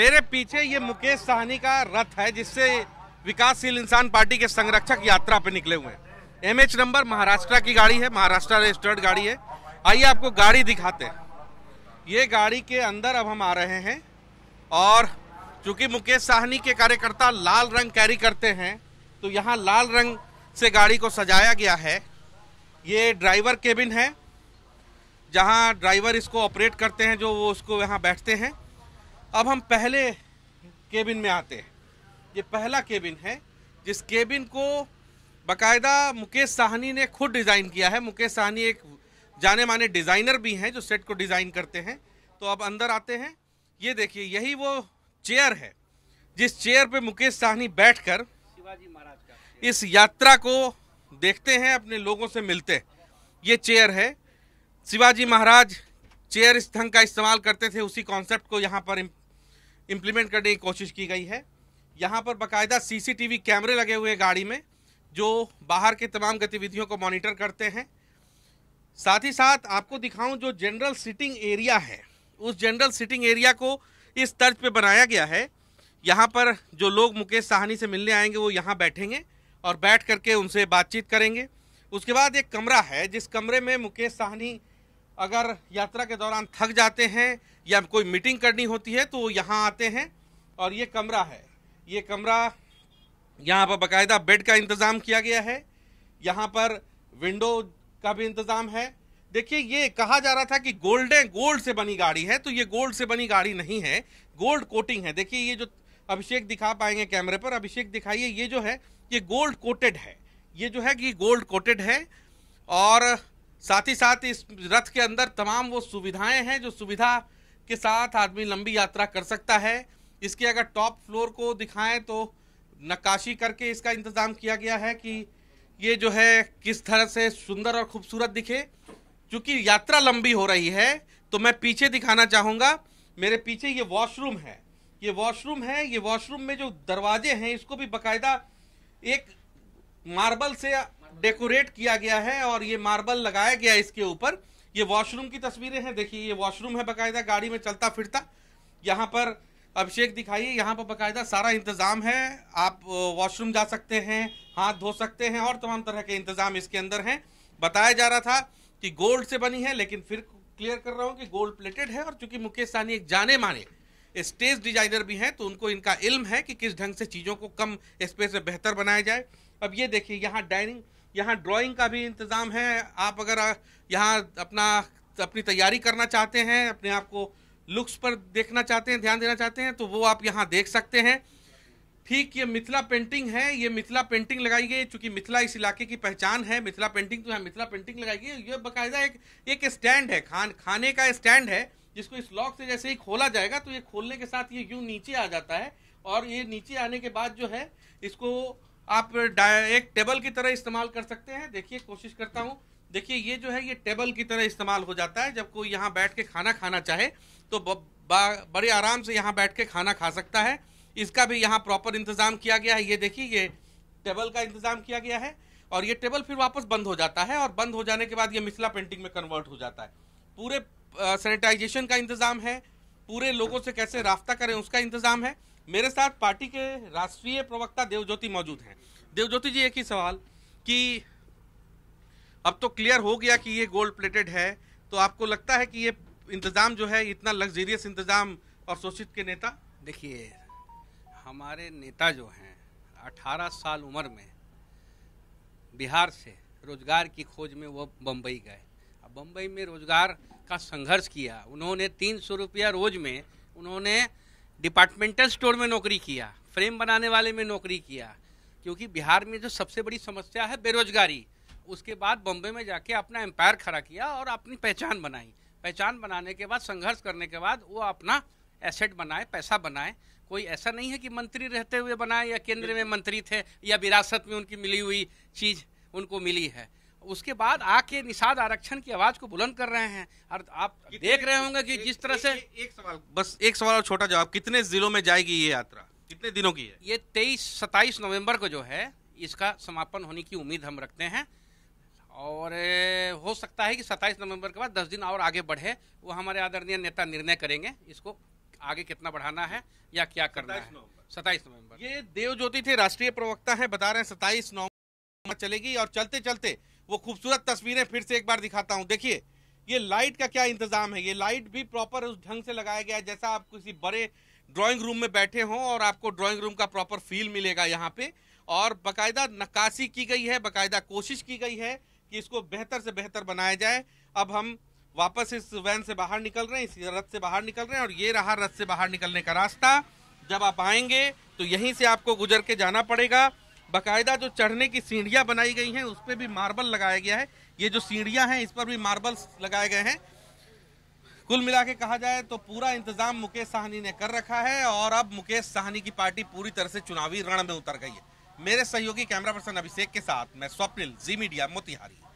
मेरे पीछे ये मुकेश साहनी का रथ है जिससे विकासशील इंसान पार्टी के संरक्षक यात्रा पे निकले हुए हैं एम एच नंबर महाराष्ट्र की गाड़ी है महाराष्ट्र रजिस्टर्ड गाड़ी है आइए आपको गाड़ी दिखाते हैं ये गाड़ी के अंदर अब हम आ रहे हैं और चूंकि मुकेश साहनी के कार्यकर्ता लाल रंग कैरी करते हैं तो यहाँ लाल रंग से गाड़ी को सजाया गया है ये ड्राइवर केबिन है जहाँ ड्राइवर इसको ऑपरेट करते हैं जो वो उसको यहाँ बैठते हैं अब हम पहले केबिन में आते हैं ये पहला केबिन है जिस केबिन को बाकायदा मुकेश साहनी ने खुद डिज़ाइन किया है मुकेश साहनी एक जाने माने डिज़ाइनर भी हैं जो सेट को डिज़ाइन करते हैं तो अब अंदर आते हैं ये देखिए यही वो चेयर है जिस चेयर पे मुकेश साहनी बैठकर शिवाजी महाराज इस यात्रा को देखते हैं अपने लोगों से मिलते हैं ये चेयर है शिवाजी महाराज चेयर इस ढंग का इस्तेमाल करते थे उसी कॉन्सेप्ट को यहाँ पर इम्प्लीमेंट करने की कोशिश की गई है यहाँ पर बाकायदा सीसीटीवी कैमरे लगे हुए हैं गाड़ी में जो बाहर के तमाम गतिविधियों को मॉनिटर करते हैं साथ ही साथ आपको दिखाऊं जो जनरल सिटिंग एरिया है उस जनरल सिटिंग एरिया को इस तर्ज पे बनाया गया है यहाँ पर जो लोग मुकेश साहनी से मिलने आएंगे वो यहाँ बैठेंगे और बैठ करके उनसे बातचीत करेंगे उसके बाद एक कमरा है जिस कमरे में मुकेश साहनी अगर यात्रा के दौरान थक जाते हैं या कोई मीटिंग करनी होती है तो यहाँ आते हैं और ये कमरा है ये कमरा यहाँ पर बाकायदा बेड का इंतज़ाम किया गया है यहाँ पर विंडो का भी इंतज़ाम है देखिए ये कहा जा रहा था कि गोल्डे गोल्ड से बनी गाड़ी है तो ये गोल्ड से बनी गाड़ी नहीं है गोल्ड कोटिंग है देखिए ये जो अभिषेक दिखा पाएंगे कैमरे पर अभिषेक दिखाइए ये जो है ये गोल्ड कोटेड है ये जो है कि गोल्ड कोटेड है और साथ ही साथ इस रथ के अंदर तमाम वो सुविधाएं हैं जो सुविधा के साथ आदमी लंबी यात्रा कर सकता है इसके अगर टॉप फ्लोर को दिखाएं तो नक्काशी करके इसका इंतज़ाम किया गया है कि ये जो है किस तरह से सुंदर और खूबसूरत दिखे चूँकि यात्रा लंबी हो रही है तो मैं पीछे दिखाना चाहूँगा मेरे पीछे ये वॉशरूम है ये वॉशरूम है ये वॉशरूम में जो दरवाजे हैं इसको भी बाकायदा एक मार्बल से डेकोरेट किया गया है और ये मार्बल लगाया गया है इसके ऊपर ये वॉशरूम की तस्वीरें हैं देखिए ये वॉशरूम है बकायदा गाड़ी में चलता फिरता यहाँ पर अभिषेक दिखाइए यहाँ पर बकायदा सारा इंतज़ाम है आप वॉशरूम जा सकते हैं हाथ धो सकते हैं और तमाम तरह के इंतज़ाम इसके अंदर हैं बताया जा रहा था कि गोल्ड से बनी है लेकिन फिर क्लियर कर रहा हूँ कि गोल्ड प्लेटेड है और चूंकि मुकेश सानी एक जाने माने स्टेज डिजाइनर भी हैं तो उनको इनका इल्म है कि किस ढंग से चीज़ों को कम स्पेस में बेहतर बनाया जाए अब ये देखिए यहाँ डाइनिंग यहाँ ड्राइंग का भी इंतज़ाम है आप अगर यहाँ अपना अपनी तैयारी करना चाहते हैं अपने आप को लुक्स पर देखना चाहते हैं ध्यान देना चाहते हैं तो वो आप यहाँ देख सकते हैं ठीक ये मिथिला पेंटिंग है ये मिथिला पेंटिंग लगाई गई चूंकि मिथिला इस इलाके की पहचान है मिथिला पेंटिंग तो है मिथिला पेंटिंग लगाई गई ये बाकायदा एक एक स्टैंड है खान खाने का स्टैंड है जिसको इस लॉक से जैसे ही खोला जाएगा तो ये खोलने के साथ ये यूँ नीचे आ जाता है और ये नीचे आने के बाद जो है इसको आप एक टेबल की तरह इस्तेमाल कर सकते हैं देखिए कोशिश करता हूँ देखिए ये जो है ये टेबल की तरह इस्तेमाल हो जाता है जब कोई यहाँ बैठ के खाना खाना चाहे तो बड़े आराम से यहाँ बैठ के खाना खा सकता है इसका भी यहाँ प्रॉपर इंतज़ाम किया गया है ये देखिए ये टेबल का इंतज़ाम किया गया है और ये टेबल फिर वापस बंद हो जाता है और बंद हो जाने के बाद ये मिसला पेंटिंग में कन्वर्ट हो जाता है पूरे सैनिटाइजेशन का इंतज़ाम है पूरे लोगों से कैसे रास्ता करें उसका इंतज़ाम है मेरे साथ पार्टी के राष्ट्रीय प्रवक्ता देवज्योति मौजूद हैं देवज्योति जी एक ही सवाल कि अब तो क्लियर हो गया कि ये गोल्ड प्लेटेड है तो आपको लगता है कि ये इंतज़ाम जो है इतना लग्जरियस इंतज़ाम और शोषित के नेता देखिए हमारे नेता जो हैं 18 साल उम्र में बिहार से रोजगार की खोज में वो बम्बई गए अब बम्बई में रोजगार का संघर्ष किया उन्होंने तीन सौ रुपया रोज में उन्होंने डिपार्टमेंटल स्टोर में नौकरी किया फ्रेम बनाने वाले में नौकरी किया क्योंकि बिहार में जो सबसे बड़ी समस्या है बेरोजगारी उसके बाद बम्बे में जाके अपना एम्पायर खड़ा किया और अपनी पहचान बनाई पहचान बनाने के बाद संघर्ष करने के बाद वो अपना एसेट बनाए पैसा बनाए कोई ऐसा नहीं है कि मंत्री रहते हुए बनाए या केंद्र में मंत्री थे या विरासत में उनकी मिली हुई चीज़ उनको मिली है उसके बाद आके निषाद आरक्षण की आवाज को बुलंद कर रहे हैं और आप देख रहे होंगे कि जिस तरह से एक, सवाल बस एक सवाल और छोटा जवाब कितने जिलों में जाएगी ये यात्रा कितने दिनों की है ये तेईस सताईस नवम्बर को जो है इसका समापन होने की उम्मीद हम रखते हैं और हो सकता है कि 27 नवंबर के बाद 10 दिन और आगे बढ़े वो हमारे आदरणीय नेता निर्णय करेंगे इसको आगे कितना बढ़ाना है या क्या करना है सताइस नवंबर ये ज्योति थे राष्ट्रीय प्रवक्ता है बता रहे हैं सताइस नवंबर चलेगी और चलते चलते वो खूबसूरत तस्वीरें फिर से एक बार दिखाता हूँ देखिए ये लाइट का क्या इंतज़ाम है ये लाइट भी प्रॉपर उस ढंग से लगाया गया है जैसा आप किसी बड़े ड्राइंग रूम में बैठे हों और आपको ड्राइंग रूम का प्रॉपर फील मिलेगा यहाँ पे और बाकायदा नक्काशी की गई है बाकायदा कोशिश की गई है कि इसको बेहतर से बेहतर बनाया जाए अब हम वापस इस वैन से बाहर निकल रहे हैं इस रथ से बाहर निकल रहे हैं और ये रहा रथ से बाहर निकलने का रास्ता जब आप आएंगे तो यहीं से आपको गुजर के जाना पड़ेगा बाकायदा जो चढ़ने की सीढ़ियाँ बनाई गई हैं उस पर भी मार्बल लगाया गया है ये जो सीढ़ियाँ हैं इस पर भी मार्बल लगाए गए हैं कुल मिला के कहा जाए तो पूरा इंतजाम मुकेश साहनी ने कर रखा है और अब मुकेश साहनी की पार्टी पूरी तरह से चुनावी रण में उतर गई है मेरे सहयोगी कैमरा पर्सन अभिषेक के साथ मैं स्वप्निल जी मीडिया मोतिहारी